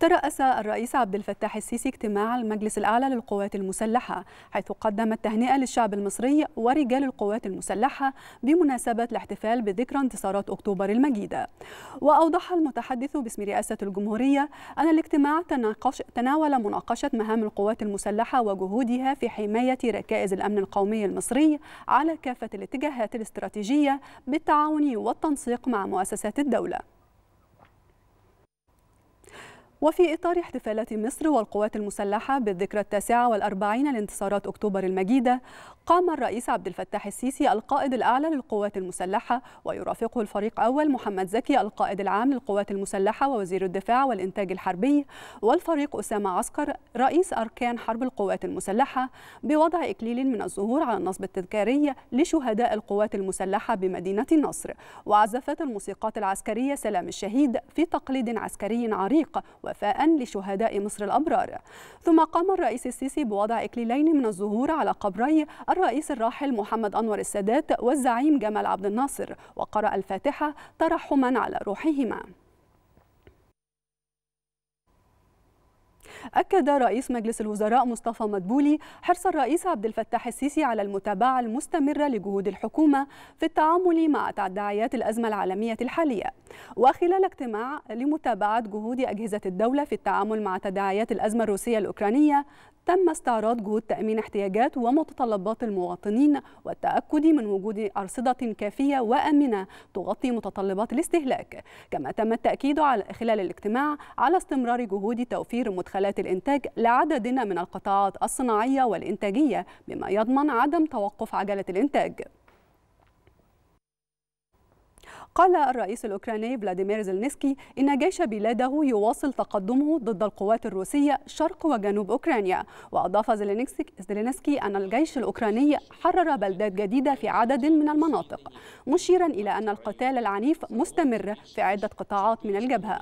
ترأس الرئيس عبد الفتاح السيسي اجتماع المجلس الأعلى للقوات المسلحة حيث قدم التهنئة للشعب المصري ورجال القوات المسلحة بمناسبة الاحتفال بذكرى انتصارات أكتوبر المجيدة وأوضح المتحدث باسم رئاسة الجمهورية أن الاجتماع تناقش تناول مناقشة مهام القوات المسلحة وجهودها في حماية ركائز الأمن القومي المصري على كافة الاتجاهات الاستراتيجية بالتعاون والتنسيق مع مؤسسات الدولة وفي إطار احتفالات مصر والقوات المسلحة بالذكرى التاسعة والأربعين لانتصارات أكتوبر المجيدة قام الرئيس عبد الفتاح السيسي القائد الأعلى للقوات المسلحة ويرافقه الفريق أول محمد زكي القائد العام للقوات المسلحة ووزير الدفاع والإنتاج الحربي والفريق أسامة عسكر رئيس أركان حرب القوات المسلحة بوضع إكليل من الزهور على النصب التذكاري لشهداء القوات المسلحة بمدينة النصر وعزفت الموسيقات العسكرية سلام الشهيد في تقليد عسكري عريق وفاء لشهداء مصر الأبرار ثم قام الرئيس السيسي بوضع إكليلين من الزهور على قبري الرئيس الراحل محمد أنور السادات والزعيم جمال عبد الناصر وقرأ الفاتحة ترحما على روحهما أكد رئيس مجلس الوزراء مصطفى مدبولي حرص الرئيس عبد الفتاح السيسي على المتابعة المستمرة لجهود الحكومة في التعامل مع تداعيات الأزمة العالمية الحالية وخلال اجتماع لمتابعة جهود أجهزة الدولة في التعامل مع تداعيات الأزمة الروسية الأوكرانية تم استعراض جهود تأمين احتياجات ومتطلبات المواطنين والتأكد من وجود أرصدة كافية وآمنة تغطي متطلبات الاستهلاك كما تم التأكيد على خلال الاجتماع على استمرار جهود توفير مدخلات الإنتاج لعدد من القطاعات الصناعية والإنتاجية بما يضمن عدم توقف عجلة الإنتاج قال الرئيس الأوكراني فلاديمير زيلينسكي إن جيش بلاده يواصل تقدمه ضد القوات الروسية شرق وجنوب أوكرانيا وأضاف زيلينسكي أن الجيش الأوكراني حرر بلدات جديدة في عدد من المناطق مشيرا إلى أن القتال العنيف مستمر في عدة قطاعات من الجبهة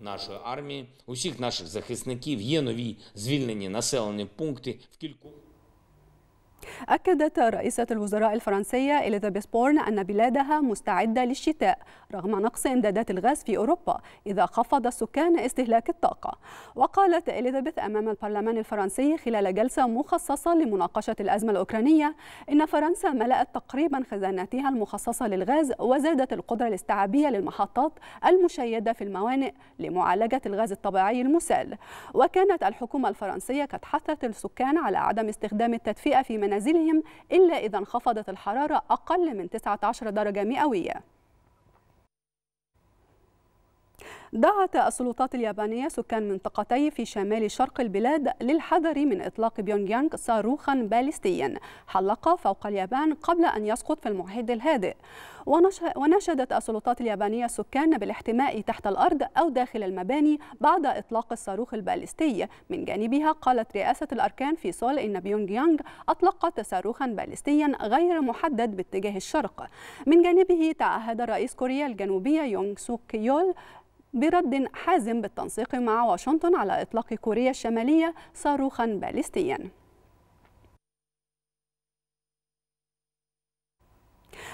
Нашої армії, усіх наших захисників є нові звільнені населені пункти в кількох. أكدت رئيسة الوزراء الفرنسية إليزابيث بورن أن بلادها مستعدة للشتاء رغم نقص إمدادات الغاز في أوروبا إذا خفض السكان استهلاك الطاقة وقالت إليزابيث أمام البرلمان الفرنسي خلال جلسة مخصصة لمناقشة الأزمة الأوكرانية إن فرنسا ملأت تقريبا خزاناتها المخصصة للغاز وزادت القدرة الاستيعابية للمحطات المشيدة في الموانئ لمعالجة الغاز الطبيعي المسال وكانت الحكومة الفرنسية قد حثت السكان على عدم استخدام التدفئة في منازل منازلهم إلا إذا انخفضت الحرارة أقل من 19 درجة مئوية دعت السلطات اليابانية سكان منطقتي في شمال شرق البلاد للحذر من إطلاق يانغ صاروخا باليستيا حلق فوق اليابان قبل أن يسقط في المحيط الهادئ وناشدت السلطات اليابانية السكان بالاحتماء تحت الأرض أو داخل المباني بعد إطلاق الصاروخ الباليستي من جانبها قالت رئاسة الأركان في سول إن يانغ أطلقت صاروخا باليستيا غير محدد باتجاه الشرق من جانبه تعهد رئيس كوريا الجنوبية يونغ سوك يول برد حازم بالتنسيق مع واشنطن على إطلاق كوريا الشمالية صاروخا باليستيا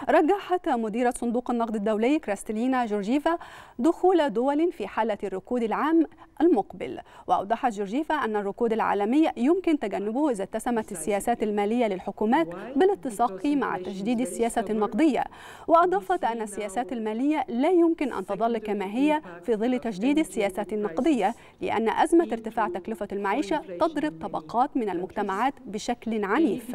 رجحت مديرة صندوق النقد الدولي كريستلينا جورجيفا دخول دول في حالة الركود العام المقبل وأوضحت جورجيفا أن الركود العالمي يمكن تجنبه إذا اتسمت السياسات المالية للحكومات بالاتساق مع تجديد السياسة النقدية وأضافت أن السياسات المالية لا يمكن أن تظل كما هي في ظل تجديد السياسات النقدية لأن أزمة ارتفاع تكلفة المعيشة تضرب طبقات من المجتمعات بشكل عنيف.